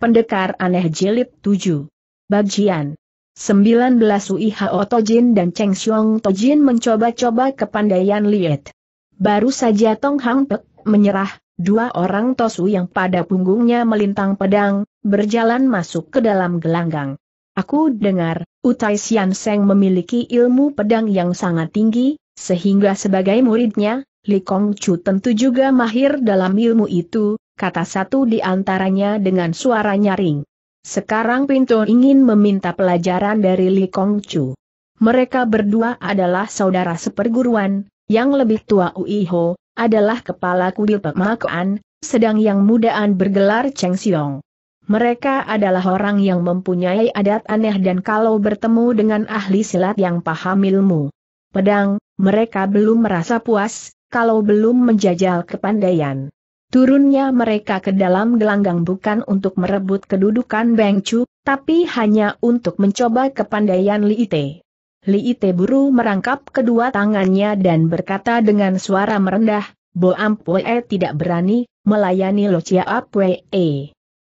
Pendekar Aneh Jilid 7. Bagian 19 Uiho Tojin dan Cheng Xiong Tojin mencoba-coba kepandaian Liet. Baru saja Tong Hang Pek menyerah, dua orang Tosu yang pada punggungnya melintang pedang, berjalan masuk ke dalam gelanggang. Aku dengar, Utai Sian Seng memiliki ilmu pedang yang sangat tinggi, sehingga sebagai muridnya, Li Kong Chu tentu juga mahir dalam ilmu itu, kata satu di antaranya dengan suara nyaring. Sekarang Pinto ingin meminta pelajaran dari Li Kong Chu. Mereka berdua adalah saudara seperguruan, yang lebih tua Uiho, adalah kepala kuil pemakuan, sedang yang mudaan bergelar Cheng Xiong. Mereka adalah orang yang mempunyai adat aneh dan kalau bertemu dengan ahli silat yang paham ilmu pedang, mereka belum merasa puas, kalau belum menjajal kepandaian. Turunnya mereka ke dalam gelanggang bukan untuk merebut kedudukan Beng tapi hanya untuk mencoba kepandaian Li Ite. Li Ite buru merangkap kedua tangannya dan berkata dengan suara merendah, Bo Ampue tidak berani melayani Lo Chia Apue.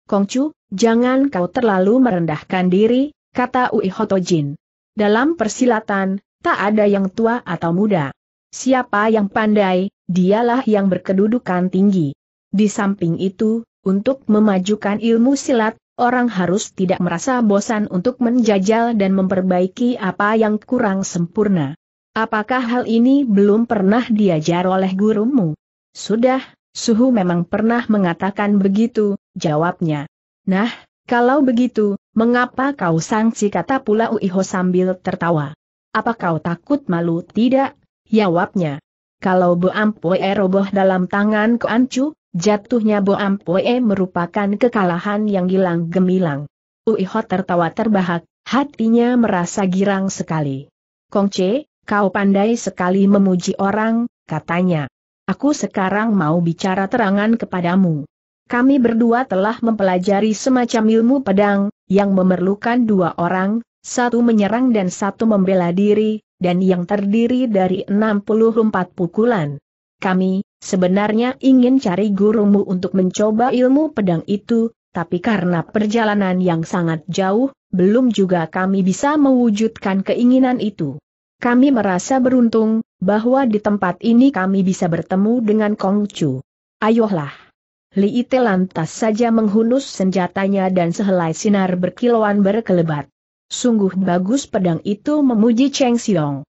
Kongcu, jangan kau terlalu merendahkan diri, kata Ui Hotojin. Dalam persilatan, tak ada yang tua atau muda. Siapa yang pandai, dialah yang berkedudukan tinggi. Di samping itu, untuk memajukan ilmu silat, orang harus tidak merasa bosan untuk menjajal dan memperbaiki apa yang kurang sempurna. Apakah hal ini belum pernah diajar oleh gurumu? Sudah, Suhu memang pernah mengatakan begitu, jawabnya. Nah, kalau begitu, mengapa kau sangsi kata pula Uiho sambil tertawa? Apa kau takut malu tidak? Jawabnya. Kalau Bu Ampue roboh dalam tangan Kuancu, Jatuhnya Boam Poe merupakan kekalahan yang hilang gemilang. Uiho tertawa terbahak, hatinya merasa girang sekali. Kong Che, kau pandai sekali memuji orang, katanya. Aku sekarang mau bicara terangan kepadamu. Kami berdua telah mempelajari semacam ilmu pedang, yang memerlukan dua orang, satu menyerang dan satu membela diri, dan yang terdiri dari 64 pukulan. Kami, sebenarnya ingin cari gurumu untuk mencoba ilmu pedang itu, tapi karena perjalanan yang sangat jauh, belum juga kami bisa mewujudkan keinginan itu. Kami merasa beruntung, bahwa di tempat ini kami bisa bertemu dengan Kong Chu. Ayolah. Li Ite lantas saja menghunus senjatanya dan sehelai sinar berkilauan berkelebat. Sungguh bagus pedang itu memuji Cheng Xiong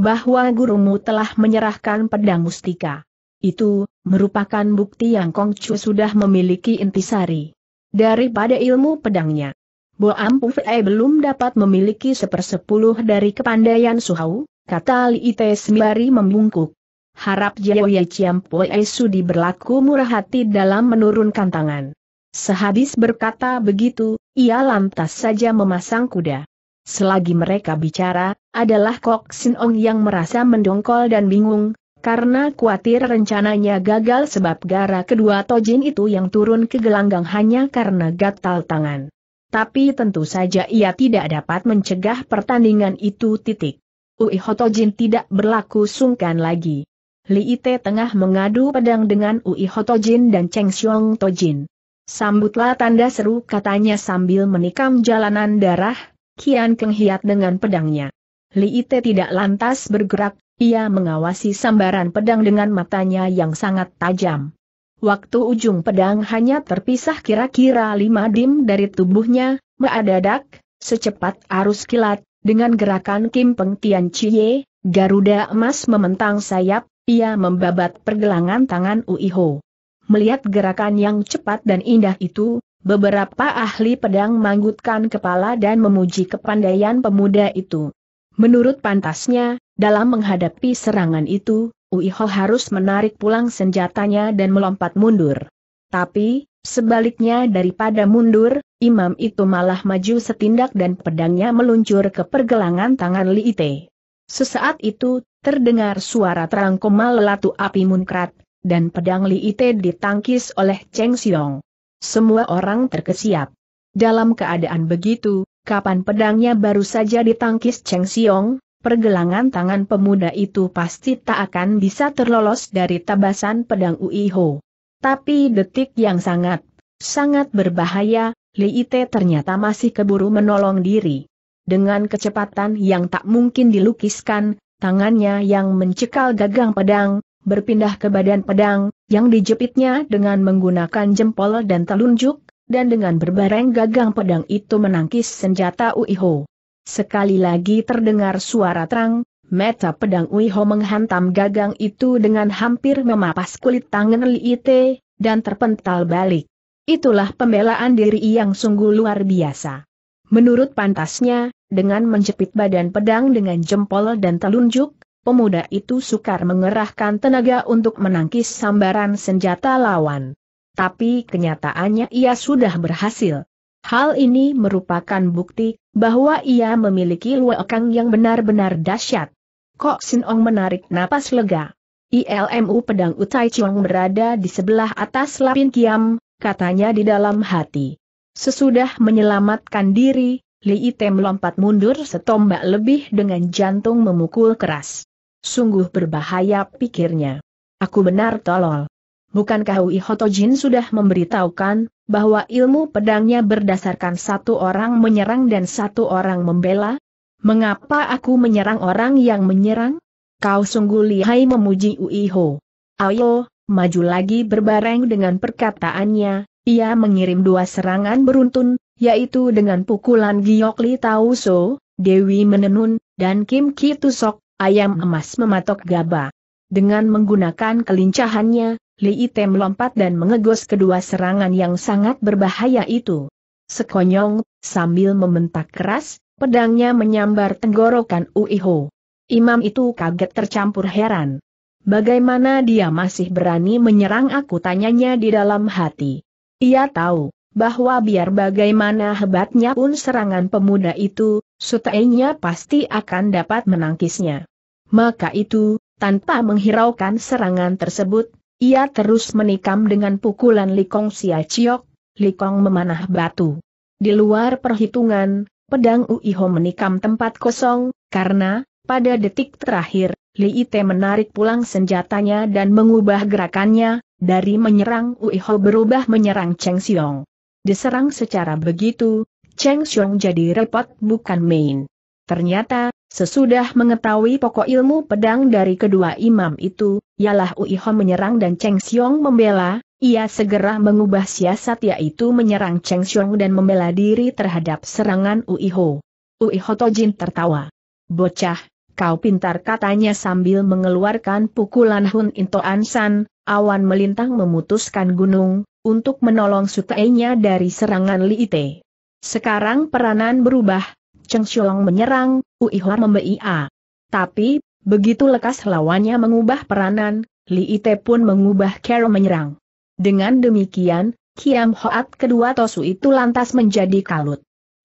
bahwa gurumu telah menyerahkan pedang mustika. Itu, merupakan bukti yang Kongcu sudah memiliki intisari. Daripada ilmu pedangnya, Bo Ampu Pufei belum dapat memiliki sepersepuluh dari kepandaian Suhau, kata Li Ite sembari membungkuk. Harap Jiao Jiaoye E Sudi berlaku murah hati dalam menurunkan tangan. Sehabis berkata begitu, ia lantas saja memasang kuda. Selagi mereka bicara, adalah Kok Sin Ong yang merasa mendongkol dan bingung, karena khawatir rencananya gagal sebab gara kedua Tojin itu yang turun ke gelanggang hanya karena gatal tangan. Tapi tentu saja ia tidak dapat mencegah pertandingan itu titik. Ui Hotojin tidak berlaku sungkan lagi. Li Ite tengah mengadu pedang dengan Ui Hotojin dan Cheng Xiong Tojin. Sambutlah tanda seru katanya sambil menikam jalanan darah, Kian Keng hiat dengan pedangnya. Li Ite tidak lantas bergerak, ia mengawasi sambaran pedang dengan matanya yang sangat tajam. Waktu ujung pedang hanya terpisah kira-kira lima dim dari tubuhnya, meadadak, secepat arus kilat, dengan gerakan Kim Peng Tian Chie, Garuda emas mementang sayap, ia membabat pergelangan tangan Uiho. Melihat gerakan yang cepat dan indah itu, Beberapa ahli pedang manggutkan kepala dan memuji kepandaian pemuda itu. Menurut pantasnya, dalam menghadapi serangan itu, Uiho harus menarik pulang senjatanya dan melompat mundur. Tapi, sebaliknya daripada mundur, imam itu malah maju setindak dan pedangnya meluncur ke pergelangan tangan Li Liite. Sesaat itu, terdengar suara terang lelatu api munkrat, dan pedang Li Liite ditangkis oleh Cheng Xiong. Semua orang terkesiap. Dalam keadaan begitu, kapan pedangnya baru saja ditangkis Cheng Siong, pergelangan tangan pemuda itu pasti tak akan bisa terlolos dari tabasan pedang Uiho. Tapi detik yang sangat, sangat berbahaya, Li Ite ternyata masih keburu menolong diri. Dengan kecepatan yang tak mungkin dilukiskan, tangannya yang mencekal gagang pedang, berpindah ke badan pedang, yang dijepitnya dengan menggunakan jempol dan telunjuk, dan dengan berbareng gagang pedang itu menangkis senjata Uiho. Sekali lagi terdengar suara terang, meta pedang Uiho menghantam gagang itu dengan hampir memapas kulit tangan Liite, dan terpental balik. Itulah pembelaan diri yang sungguh luar biasa. Menurut pantasnya, dengan menjepit badan pedang dengan jempol dan telunjuk, pemuda itu sukar mengerahkan tenaga untuk menangkis sambaran senjata lawan. Tapi kenyataannya ia sudah berhasil. Hal ini merupakan bukti bahwa ia memiliki luakang yang benar-benar dahsyat. Kok Sin Ong menarik napas lega. ILMU pedang Utai Chong berada di sebelah atas lapin kiam, katanya di dalam hati. Sesudah menyelamatkan diri, Li Ite melompat mundur setombak lebih dengan jantung memukul keras. Sungguh berbahaya pikirnya. Aku benar tolol. Bukankah Ui Hotojin sudah memberitahukan, bahwa ilmu pedangnya berdasarkan satu orang menyerang dan satu orang membela? Mengapa aku menyerang orang yang menyerang? Kau sungguh lihai memuji Ui Ho. Ayo, maju lagi berbareng dengan perkataannya, ia mengirim dua serangan beruntun, yaitu dengan pukulan Giok Li Tau So, Dewi Menenun, dan Kim Ki Tusok, Ayam emas mematok gaba. Dengan menggunakan kelincahannya, Li Ite melompat dan mengegos kedua serangan yang sangat berbahaya itu. Sekonyong, sambil membentak keras, pedangnya menyambar tenggorokan Uiho. Imam itu kaget tercampur heran. Bagaimana dia masih berani menyerang aku tanyanya di dalam hati. Ia tahu, bahwa biar bagaimana hebatnya pun serangan pemuda itu, sutainya pasti akan dapat menangkisnya. Maka itu, tanpa menghiraukan serangan tersebut, ia terus menikam dengan pukulan Likong Sia Chiok, Likong memanah batu. Di luar perhitungan, pedang Uiho menikam tempat kosong, karena, pada detik terakhir, Li Ite menarik pulang senjatanya dan mengubah gerakannya, dari menyerang Uiho berubah menyerang Cheng Xiong. Diserang secara begitu, Cheng Xiong jadi repot bukan main. Ternyata, sesudah mengetahui pokok ilmu pedang dari kedua imam itu, ialah Uihong menyerang dan Cheng Xiong membela, ia segera mengubah siasat yaitu menyerang Cheng Xiong dan membela diri terhadap serangan Uiho. Uiho Tojin tertawa. Bocah, kau pintar katanya sambil mengeluarkan pukulan Hun Into Ansan, awan melintang memutuskan gunung, untuk menolong sutainya dari serangan Li Liite. Sekarang peranan berubah, Cheng Xiong menyerang, Ui Hua A. Tapi, begitu lekas lawannya mengubah peranan, Li Ite pun mengubah Kero menyerang. Dengan demikian, Kiam Hoat kedua Tosu itu lantas menjadi kalut.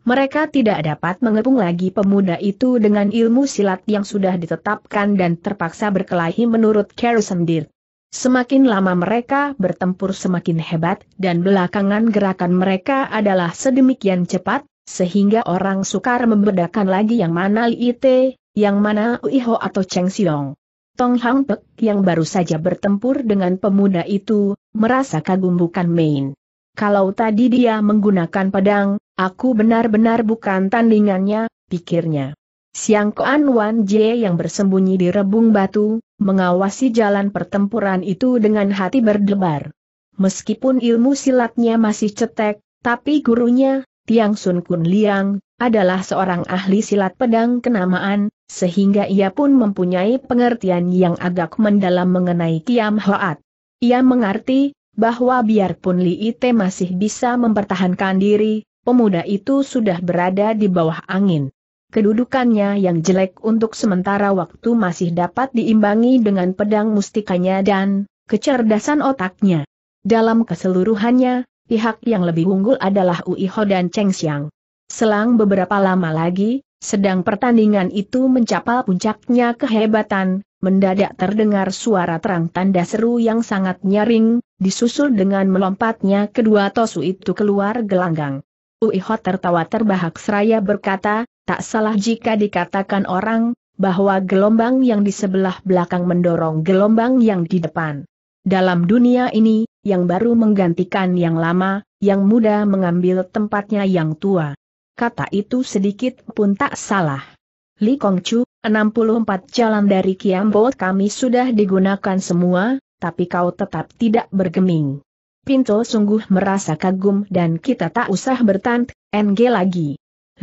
Mereka tidak dapat mengepung lagi pemuda itu dengan ilmu silat yang sudah ditetapkan dan terpaksa berkelahi menurut Kero sendiri. Semakin lama mereka bertempur semakin hebat, dan belakangan gerakan mereka adalah sedemikian cepat, sehingga orang sukar membedakan lagi yang mana Lite, yang mana Uiho atau Cheng Xiong. Tong Hang Pek yang baru saja bertempur dengan pemuda itu, merasa kagum bukan main. Kalau tadi dia menggunakan pedang, aku benar-benar bukan tandingannya, pikirnya. Siang Koan Wan Jie yang bersembunyi di rebung batu, mengawasi jalan pertempuran itu dengan hati berdebar. Meskipun ilmu silatnya masih cetek, tapi gurunya, Tiang Sun Kun Liang, adalah seorang ahli silat pedang kenamaan, sehingga ia pun mempunyai pengertian yang agak mendalam mengenai Kiam Hoat. Ia mengerti, bahwa biarpun Li Ite masih bisa mempertahankan diri, pemuda itu sudah berada di bawah angin. Kedudukannya yang jelek untuk sementara waktu masih dapat diimbangi dengan pedang mustikanya dan kecerdasan otaknya. Dalam keseluruhannya, pihak yang lebih unggul adalah Uiho dan Cheng Xiang. Selang beberapa lama lagi, sedang pertandingan itu mencapai puncaknya kehebatan, mendadak terdengar suara terang tanda seru yang sangat nyaring, disusul dengan melompatnya kedua Tosu itu keluar gelanggang. Uiho tertawa terbahak seraya berkata, Tak salah jika dikatakan orang, bahwa gelombang yang di sebelah belakang mendorong gelombang yang di depan. Dalam dunia ini, yang baru menggantikan yang lama, yang muda mengambil tempatnya yang tua. Kata itu sedikit pun tak salah. Li Kongcu, 64 jalan dari Kiambot kami sudah digunakan semua, tapi kau tetap tidak bergeming. Pinto sungguh merasa kagum dan kita tak usah bertant, NG lagi.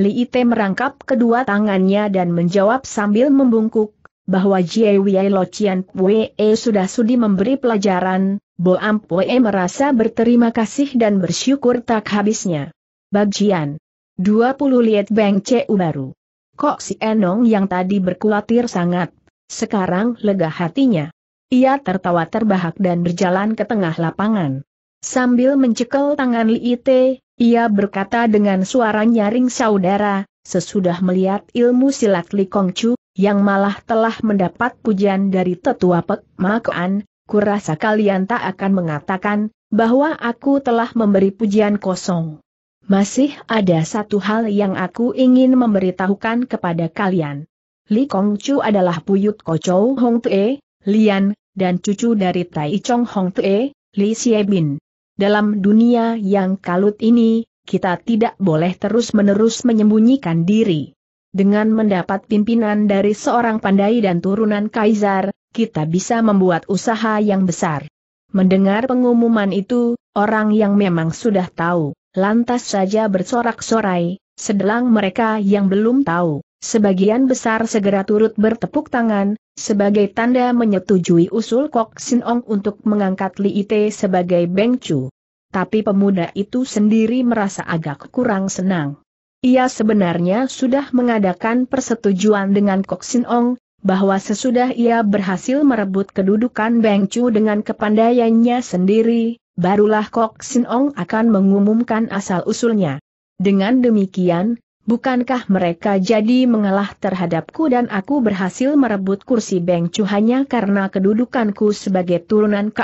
Li Ite merangkap kedua tangannya dan menjawab sambil membungkuk, bahwa Jie Wei Lo Chian Pue e sudah sudi memberi pelajaran, Bo Am Pue e merasa berterima kasih dan bersyukur tak habisnya. Bagian 20 liet Beng Cu baru. Kok si Enong yang tadi berkulatir sangat, sekarang lega hatinya. Ia tertawa terbahak dan berjalan ke tengah lapangan. Sambil mencekel tangan Li Ite, ia berkata dengan suara nyaring saudara, sesudah melihat ilmu silat Li Kongcu, yang malah telah mendapat pujian dari tetua Pek Makoan, kurasa kalian tak akan mengatakan, bahwa aku telah memberi pujian kosong. Masih ada satu hal yang aku ingin memberitahukan kepada kalian. Li Kongcu adalah puyut Kocou Hong Tue, Lian, dan cucu dari Tai Chong Hong Tue, Li Xie Bin dalam dunia yang kalut ini, kita tidak boleh terus-menerus menyembunyikan diri. Dengan mendapat pimpinan dari seorang pandai dan turunan kaisar, kita bisa membuat usaha yang besar. Mendengar pengumuman itu, orang yang memang sudah tahu, lantas saja bersorak-sorai, sedelang mereka yang belum tahu, Sebagian besar segera turut bertepuk tangan, sebagai tanda menyetujui usul Kok Sin Ong untuk mengangkat Li Ite sebagai Beng Chu. Tapi pemuda itu sendiri merasa agak kurang senang. Ia sebenarnya sudah mengadakan persetujuan dengan Kok Sin Ong, bahwa sesudah ia berhasil merebut kedudukan Beng Chu dengan kepandaiannya sendiri, barulah Kok Sin Ong akan mengumumkan asal-usulnya. Dengan demikian, Bukankah mereka jadi mengalah terhadapku dan aku berhasil merebut kursi Beng hanya karena kedudukanku sebagai turunan ke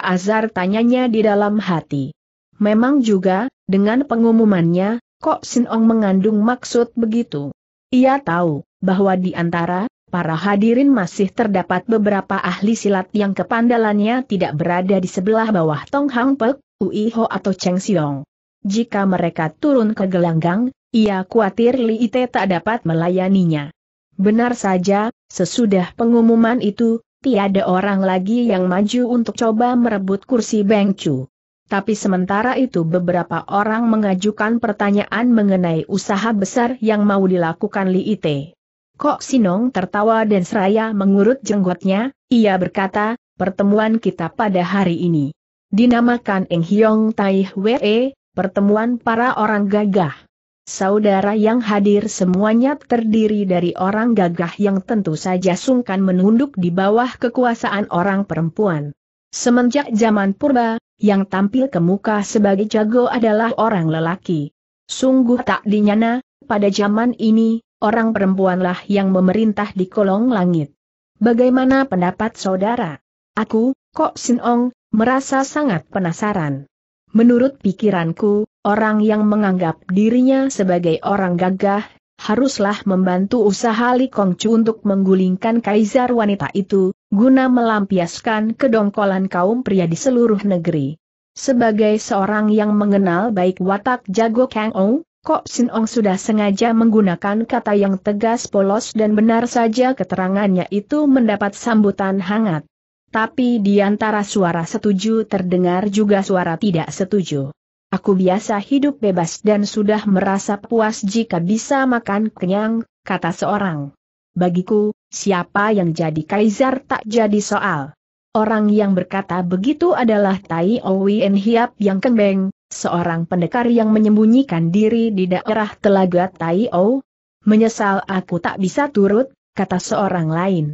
tanyanya di dalam hati. Memang juga, dengan pengumumannya, Kok Sin Ong mengandung maksud begitu. Ia tahu, bahwa di antara, para hadirin masih terdapat beberapa ahli silat yang kepandalannya tidak berada di sebelah bawah Tong Hang Pek, Ui Ho atau Cheng Siong. Jika mereka turun ke gelanggang, ia khawatir Li Ite tak dapat melayaninya. Benar saja, sesudah pengumuman itu, tiada orang lagi yang maju untuk coba merebut kursi Beng Chu. Tapi sementara itu beberapa orang mengajukan pertanyaan mengenai usaha besar yang mau dilakukan Li Ite. Kok Sinong tertawa dan seraya mengurut jenggotnya, ia berkata, pertemuan kita pada hari ini. Dinamakan Eng Hiong Tai Wee, pertemuan para orang gagah. Saudara yang hadir semuanya terdiri dari orang gagah yang tentu saja sungkan menunduk di bawah kekuasaan orang perempuan. Semenjak zaman purba, yang tampil ke muka sebagai jago adalah orang lelaki. Sungguh tak dinyana, pada zaman ini, orang perempuanlah yang memerintah di kolong langit. Bagaimana pendapat saudara? Aku, Kok Sin Ong, merasa sangat penasaran. Menurut pikiranku, orang yang menganggap dirinya sebagai orang gagah, haruslah membantu usaha Li Kongcu untuk menggulingkan kaisar wanita itu, guna melampiaskan kedongkolan kaum pria di seluruh negeri. Sebagai seorang yang mengenal baik watak jago Kang Ong, Kok Sin Ong sudah sengaja menggunakan kata yang tegas polos dan benar saja keterangannya itu mendapat sambutan hangat. Tapi di antara suara setuju terdengar juga suara tidak setuju. Aku biasa hidup bebas dan sudah merasa puas jika bisa makan kenyang, kata seorang. Bagiku, siapa yang jadi kaisar tak jadi soal. Orang yang berkata begitu adalah Tai En Hiap yang kembeng, seorang pendekar yang menyembunyikan diri di daerah telaga Tai O. Menyesal aku tak bisa turut, kata seorang lain.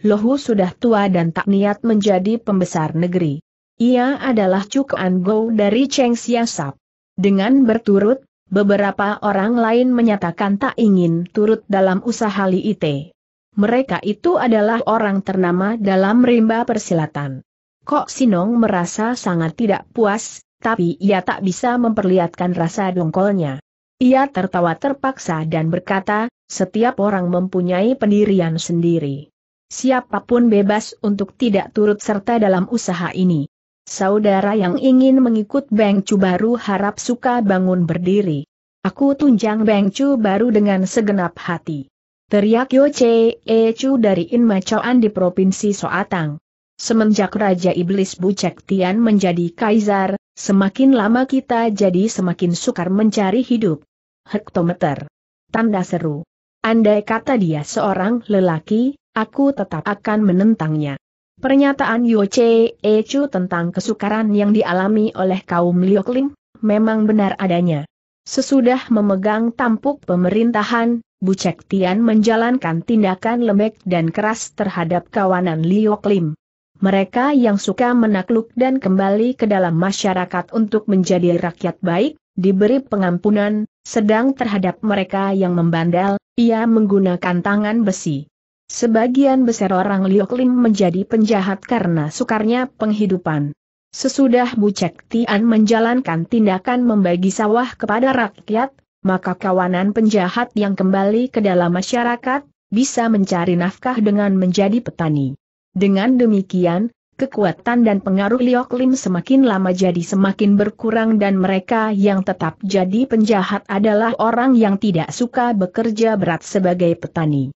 Lohu sudah tua dan tak niat menjadi pembesar negeri. Ia adalah Cuk An Go dari Cheng Siasap. Dengan berturut, beberapa orang lain menyatakan tak ingin turut dalam usaha Li Ite. Mereka itu adalah orang ternama dalam rimba persilatan. Kok Sinong merasa sangat tidak puas, tapi ia tak bisa memperlihatkan rasa dongkolnya. Ia tertawa terpaksa dan berkata, setiap orang mempunyai pendirian sendiri. Siapapun bebas untuk tidak turut serta dalam usaha ini. Saudara yang ingin mengikut Beng baru harap suka bangun berdiri. Aku tunjang Beng baru dengan segenap hati. Teriak Yo Che E Chu dari In Macoan di Provinsi Soatang. Semenjak Raja Iblis Bucek Tian menjadi kaisar, semakin lama kita jadi semakin sukar mencari hidup. Hektometer. Tanda seru. Andai kata dia seorang lelaki, Aku tetap akan menentangnya. Pernyataan Yo Che Chu tentang kesukaran yang dialami oleh kaum Lim memang benar adanya. Sesudah memegang tampuk pemerintahan, Bu Cek Tian menjalankan tindakan lembek dan keras terhadap kawanan Lim. Mereka yang suka menakluk dan kembali ke dalam masyarakat untuk menjadi rakyat baik, diberi pengampunan, sedang terhadap mereka yang membandel, ia menggunakan tangan besi. Sebagian besar orang Lioklim menjadi penjahat karena sukarnya penghidupan. Sesudah Bu Cek Tian menjalankan tindakan membagi sawah kepada rakyat, maka kawanan penjahat yang kembali ke dalam masyarakat, bisa mencari nafkah dengan menjadi petani. Dengan demikian, kekuatan dan pengaruh Lioklim semakin lama jadi semakin berkurang dan mereka yang tetap jadi penjahat adalah orang yang tidak suka bekerja berat sebagai petani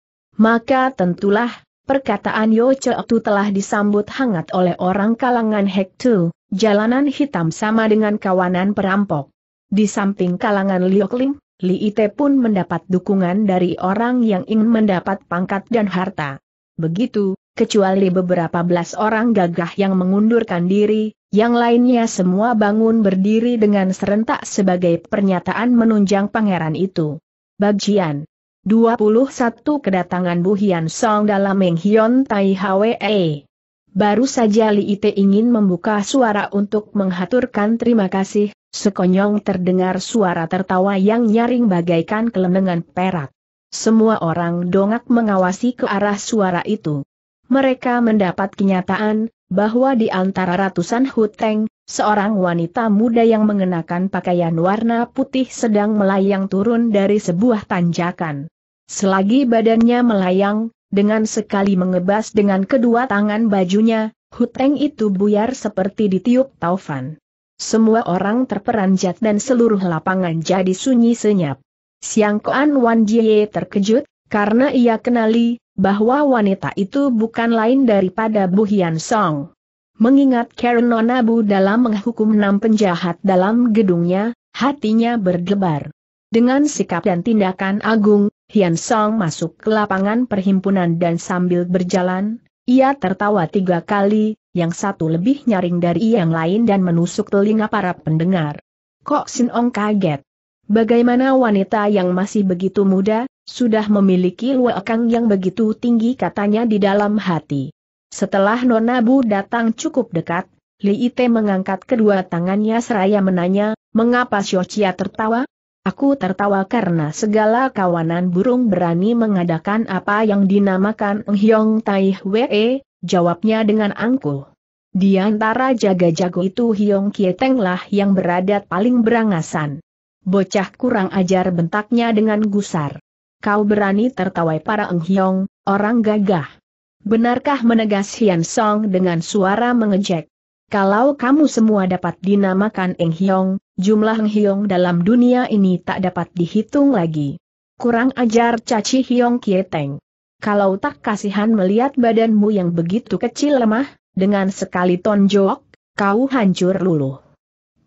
maka tentulah, perkataan Yo Cheotu telah disambut hangat oleh orang kalangan Hektu, jalanan hitam sama dengan kawanan perampok. Di samping kalangan Liokling, Li Ite pun mendapat dukungan dari orang yang ingin mendapat pangkat dan harta. Begitu, kecuali beberapa belas orang gagah yang mengundurkan diri, yang lainnya semua bangun berdiri dengan serentak sebagai pernyataan menunjang pangeran itu. Bagian 21 Kedatangan Bu Hian Song dalam Meng Hion Tai Hwe. E. Baru saja Li Ite ingin membuka suara untuk menghaturkan terima kasih, sekonyong terdengar suara tertawa yang nyaring bagaikan kelenengan perak. Semua orang dongak mengawasi ke arah suara itu. Mereka mendapat kenyataan, bahwa di antara ratusan huteng, seorang wanita muda yang mengenakan pakaian warna putih sedang melayang turun dari sebuah tanjakan. Selagi badannya melayang, dengan sekali mengebas dengan kedua tangan bajunya, huteng itu buyar seperti ditiup taufan. Semua orang terperanjat dan seluruh lapangan jadi sunyi senyap. Siang Koan Wan Jie terkejut, karena ia kenali, bahwa wanita itu bukan lain daripada Bu Hian Song. Mengingat Karen Nonabu dalam menghukum enam penjahat dalam gedungnya, hatinya berdebar. Dengan sikap dan tindakan agung, Hian Song masuk ke lapangan perhimpunan dan sambil berjalan, ia tertawa tiga kali, yang satu lebih nyaring dari yang lain dan menusuk telinga para pendengar. Kok Sin Ong kaget. Bagaimana wanita yang masih begitu muda, sudah memiliki luakang yang begitu tinggi katanya di dalam hati. Setelah Nonabu datang cukup dekat, Li Ite mengangkat kedua tangannya seraya menanya, mengapa Shochia tertawa? Aku tertawa karena segala kawanan burung berani mengadakan apa yang dinamakan Hiong Tai Wee, jawabnya dengan angkuh. Di antara jaga-jago itu Hyong Kieteng lah yang berada paling berangasan. Bocah kurang ajar bentaknya dengan gusar. Kau berani tertawai para Eng Hiong, orang gagah. Benarkah menegas Hian Song dengan suara mengejek? Kalau kamu semua dapat dinamakan Eng Hiong, jumlah Eng Hiong dalam dunia ini tak dapat dihitung lagi. Kurang ajar Caci Hiong Kieteng. Kalau tak kasihan melihat badanmu yang begitu kecil lemah, dengan sekali tonjok, kau hancur luluh.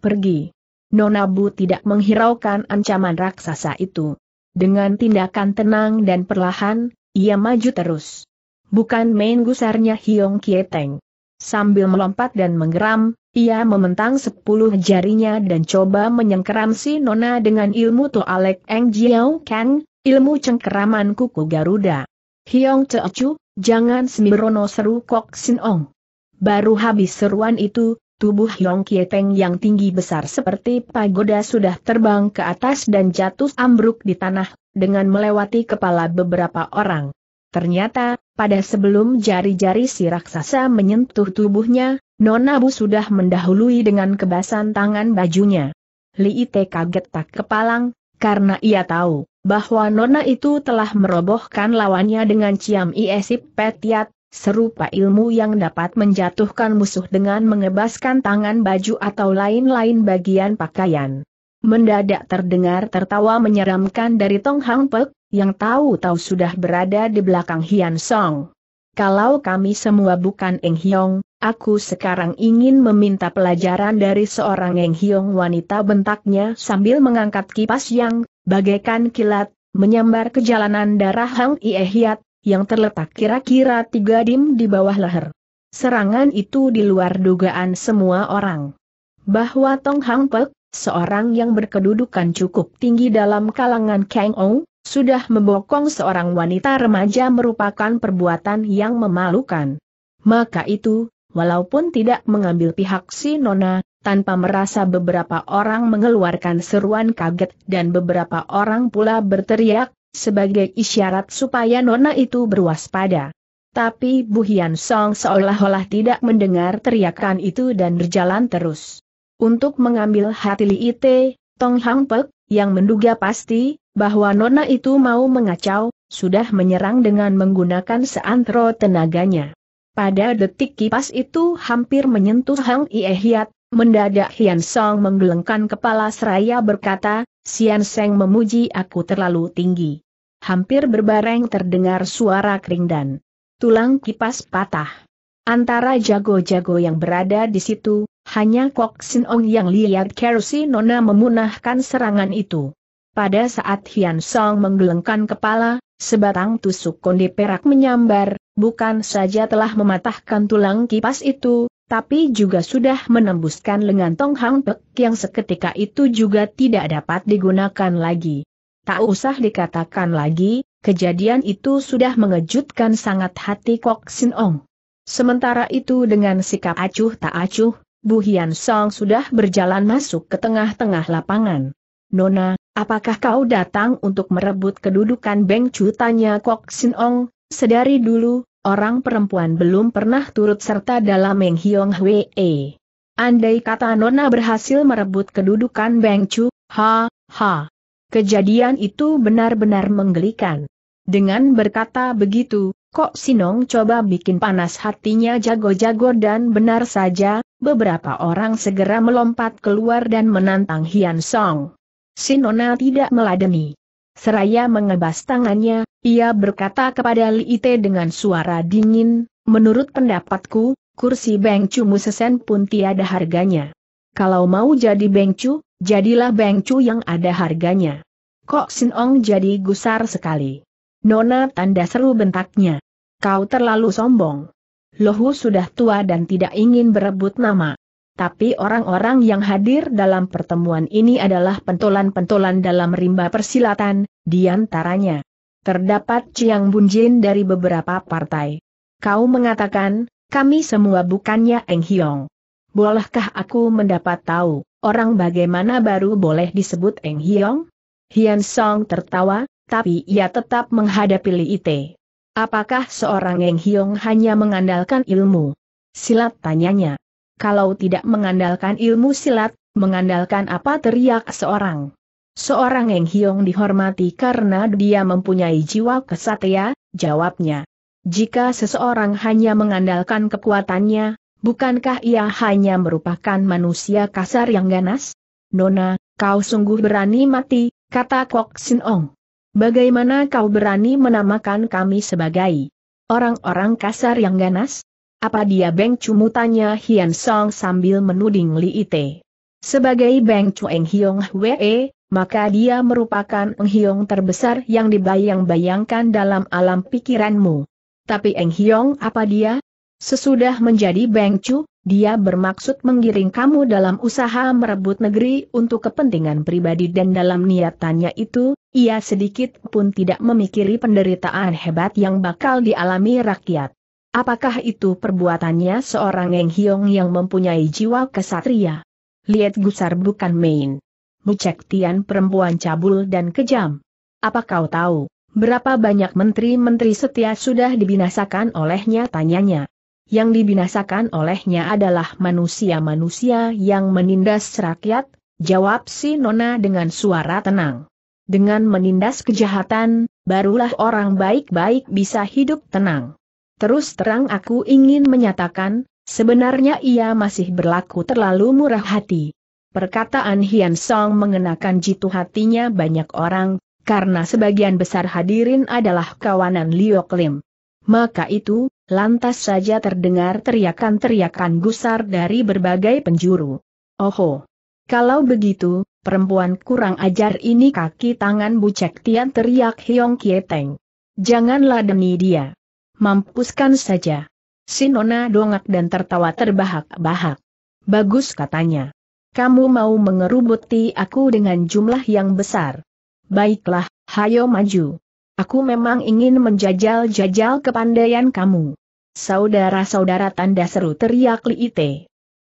Pergi. Nonabu tidak menghiraukan ancaman raksasa itu. Dengan tindakan tenang dan perlahan, ia maju terus. Bukan main gusarnya Hiong Kieteng. Sambil melompat dan menggeram, ia mementang sepuluh jarinya dan coba menyengkeram si Nona dengan ilmu Toalek Eng Jiao Kang, ilmu cengkeraman kuku Garuda. Hiong Chu, jangan sembrono seru Kok Sin Ong. Baru habis seruan itu, tubuh Hiong Kieteng yang tinggi besar seperti pagoda sudah terbang ke atas dan jatuh ambruk di tanah, dengan melewati kepala beberapa orang. Ternyata, pada sebelum jari-jari si raksasa menyentuh tubuhnya, Nonabu sudah mendahului dengan kebasan tangan bajunya. Li Ite kaget tak kepalang, karena ia tahu bahwa Nona itu telah merobohkan lawannya dengan Ciam Iesip Petiat, serupa ilmu yang dapat menjatuhkan musuh dengan mengebaskan tangan baju atau lain-lain bagian pakaian. Mendadak terdengar tertawa menyeramkan dari Tong Hang Pek, yang tahu-tahu sudah berada di belakang Hian Song. Kalau kami semua bukan Eng Hiong, aku sekarang ingin meminta pelajaran dari seorang Eng Hiong wanita bentaknya sambil mengangkat kipas yang, bagaikan kilat, menyambar ke jalanan darah Hang Ie Hiat, yang terletak kira-kira tiga dim di bawah leher. Serangan itu di luar dugaan semua orang. Bahwa Tong Hang Pek, seorang yang berkedudukan cukup tinggi dalam kalangan Kang Ong, sudah membokong seorang wanita remaja merupakan perbuatan yang memalukan. Maka itu, walaupun tidak mengambil pihak si Nona, tanpa merasa beberapa orang mengeluarkan seruan kaget dan beberapa orang pula berteriak, sebagai isyarat supaya Nona itu berwaspada. Tapi Bu Hian Song seolah-olah tidak mendengar teriakan itu dan berjalan terus. Untuk mengambil hati Li Ite, Tong Hang Pek, yang menduga pasti, bahwa Nona itu mau mengacau, sudah menyerang dengan menggunakan seantero tenaganya. Pada detik kipas itu hampir menyentuh Hang Ie mendadak Hian Song menggelengkan kepala seraya berkata, Sian Seng memuji aku terlalu tinggi. Hampir berbareng terdengar suara kering dan tulang kipas patah. Antara jago-jago yang berada di situ, hanya Kok Sin Ong yang lihat Kerusi Nona memunahkan serangan itu. Pada saat Hian Song menggelengkan kepala, sebatang tusuk konde perak menyambar, bukan saja telah mematahkan tulang kipas itu, tapi juga sudah menembuskan lengan Tong Hang Pek yang seketika itu juga tidak dapat digunakan lagi. Tak usah dikatakan lagi, kejadian itu sudah mengejutkan sangat hati Kok Sin Ong. Sementara itu dengan sikap acuh tak acuh, Bu Hian Song sudah berjalan masuk ke tengah-tengah lapangan. Nona, apakah kau datang untuk merebut kedudukan Beng Chu? Tanya Kok Sin Ong, sedari dulu, orang perempuan belum pernah turut serta dalam Meng Hiong Hwee. Andai kata Nona berhasil merebut kedudukan Beng Chu, ha, ha. Kejadian itu benar-benar menggelikan. Dengan berkata begitu, Kok Sinong coba bikin panas hatinya jago-jago dan benar saja, Beberapa orang segera melompat keluar dan menantang Hian Song. Sinona tidak meladeni. Seraya mengebas tangannya, ia berkata kepada Li Ite dengan suara dingin, menurut pendapatku, kursi bengcu musesen pun tiada harganya. Kalau mau jadi bengcu, jadilah bengcu yang ada harganya. Kok Sinong jadi gusar sekali. Nona tanda seru bentaknya. Kau terlalu sombong. Lohu sudah tua dan tidak ingin berebut nama. Tapi orang-orang yang hadir dalam pertemuan ini adalah pentolan-pentolan dalam rimba persilatan, di antaranya. Terdapat Chiang Bunjin dari beberapa partai. Kau mengatakan, kami semua bukannya Eng Hiong. Bolehkah aku mendapat tahu, orang bagaimana baru boleh disebut Eng Hiong? Hian Song tertawa, tapi ia tetap menghadapi Li Ite. Apakah seorang Eng Hiong hanya mengandalkan ilmu? Silat tanyanya. Kalau tidak mengandalkan ilmu silat, mengandalkan apa teriak seorang. Seorang Eng Hiong dihormati karena dia mempunyai jiwa kesatria, jawabnya. Jika seseorang hanya mengandalkan kekuatannya, bukankah ia hanya merupakan manusia kasar yang ganas? Nona, kau sungguh berani mati, kata Kok Sin Ong. Bagaimana kau berani menamakan kami sebagai orang-orang kasar yang ganas? Apa dia Beng Cumu tanya Hian Song sambil menuding Li Ite. Sebagai Beng Cueng Hiong Hwe, maka dia merupakan Eng Hiong terbesar yang dibayang-bayangkan dalam alam pikiranmu. Tapi Eng Hiong apa dia? Sesudah menjadi bengcu, dia bermaksud menggiring kamu dalam usaha merebut negeri untuk kepentingan pribadi dan dalam niatannya itu, ia sedikit pun tidak memikiri penderitaan hebat yang bakal dialami rakyat. Apakah itu perbuatannya seorang Eng Hiong yang mempunyai jiwa kesatria? Lihat gusar bukan main. Mucek Tian perempuan cabul dan kejam. Apa kau tahu, berapa banyak menteri-menteri setia sudah dibinasakan olehnya tanyanya yang dibinasakan olehnya adalah manusia-manusia yang menindas rakyat, jawab si Nona dengan suara tenang. Dengan menindas kejahatan, barulah orang baik-baik bisa hidup tenang. Terus terang aku ingin menyatakan, sebenarnya ia masih berlaku terlalu murah hati. Perkataan Hian Song mengenakan jitu hatinya banyak orang, karena sebagian besar hadirin adalah kawanan Liu Klim. Maka itu, lantas saja terdengar teriakan-teriakan gusar dari berbagai penjuru. Oho! Kalau begitu, perempuan kurang ajar ini kaki tangan bucek tian teriak Hiong Kieteng. Janganlah demi dia. Mampuskan saja. Sinona dongak dan tertawa terbahak-bahak. Bagus katanya. Kamu mau mengerubuti aku dengan jumlah yang besar. Baiklah, hayo maju. Aku memang ingin menjajal-jajal kepandaian kamu. Saudara-saudara tanda seru teriak Li Ite.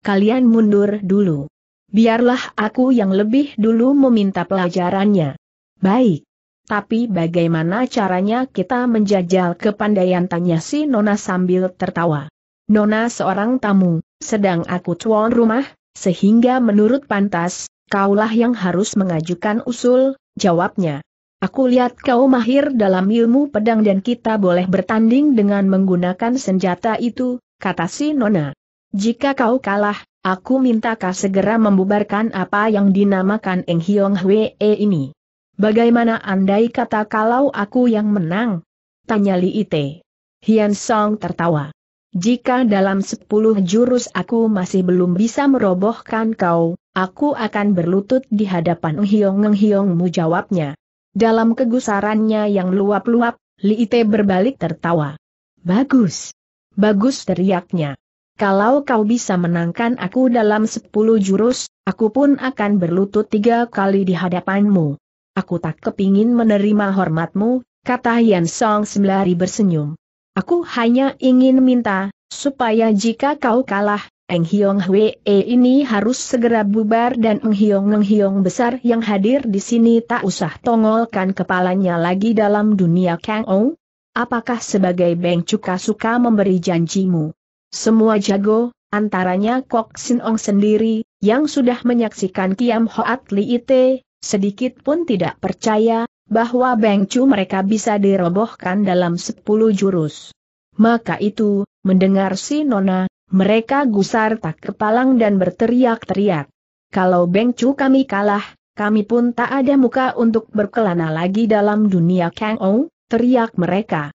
Kalian mundur dulu. Biarlah aku yang lebih dulu meminta pelajarannya. Baik. Tapi bagaimana caranya kita menjajal kepandaian tanya si Nona sambil tertawa. Nona seorang tamu, sedang aku tuan rumah, sehingga menurut pantas, kaulah yang harus mengajukan usul, jawabnya. Aku lihat kau mahir dalam ilmu pedang dan kita boleh bertanding dengan menggunakan senjata itu, kata si Nona. Jika kau kalah, aku minta kau segera membubarkan apa yang dinamakan Eng Hiong Hwee ini. Bagaimana andai kata kalau aku yang menang? Tanya Li Ite. Hian Song tertawa. Jika dalam sepuluh jurus aku masih belum bisa merobohkan kau, aku akan berlutut di hadapan Eng Hiong Eng Hiongmu jawabnya. Dalam kegusarannya yang luap-luap, Li Ite berbalik tertawa. Bagus. Bagus teriaknya. Kalau kau bisa menangkan aku dalam sepuluh jurus, aku pun akan berlutut tiga kali di hadapanmu. Aku tak kepingin menerima hormatmu, kata Yan Song sembari bersenyum. Aku hanya ingin minta, supaya jika kau kalah, Eng Hiong Hwee ini harus segera bubar dan Eng Hiong Eng Hiong besar yang hadir di sini tak usah tongolkan kepalanya lagi dalam dunia Kang Ou. Apakah sebagai Beng Cuka suka memberi janjimu? Semua jago, antaranya Kok Sin Ong sendiri, yang sudah menyaksikan Kiam Hoat Li Ite, sedikit pun tidak percaya, bahwa Beng Cu mereka bisa dirobohkan dalam 10 jurus. Maka itu, mendengar si Nona, mereka gusar tak kepalang dan berteriak-teriak. Kalau Chu kami kalah, kami pun tak ada muka untuk berkelana lagi dalam dunia Kang Ong, teriak mereka.